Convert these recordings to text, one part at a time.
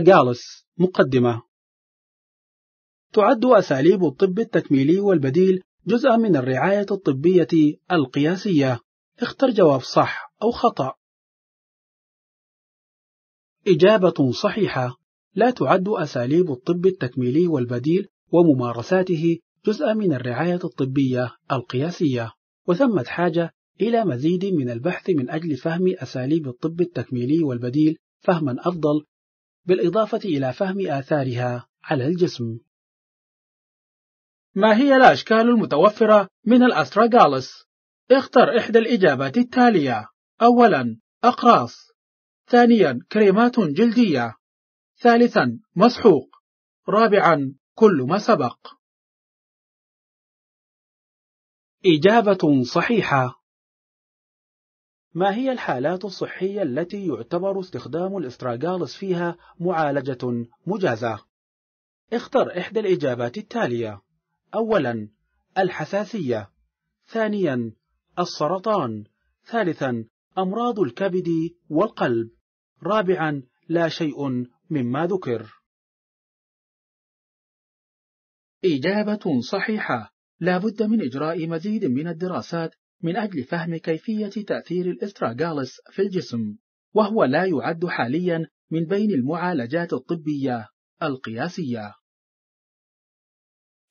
جالس مقدمة تعد أساليب الطب التكميلي والبديل جزءا من الرعاية الطبية القياسية اختر جواب صح أو خطأ إجابة صحيحة لا تعد أساليب الطب التكميلي والبديل وممارساته جزءا من الرعاية الطبية القياسية وثمة حاجة إلى مزيد من البحث من أجل فهم أساليب الطب التكميلي والبديل فهما أفضل بالإضافة إلى فهم آثارها على الجسم ما هي الأشكال المتوفرة من الأستراغالس؟ اختر إحدى الإجابات التالية أولا أقراص ثانيا كريمات جلدية ثالثا مسحوق رابعا كل ما سبق إجابة صحيحة ما هي الحالات الصحية التي يعتبر استخدام الاستراجالس فيها معالجة مجازة؟ اختر إحدى الإجابات التالية أولا الحساسية ثانيا السرطان ثالثا أمراض الكبد والقلب رابعا لا شيء مما ذكر إجابة صحيحة لا بد من إجراء مزيد من الدراسات من أجل فهم كيفية تأثير الاستراجالس في الجسم وهو لا يعد حاليا من بين المعالجات الطبية القياسية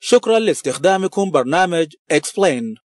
شكرا لاستخدامكم برنامج Explain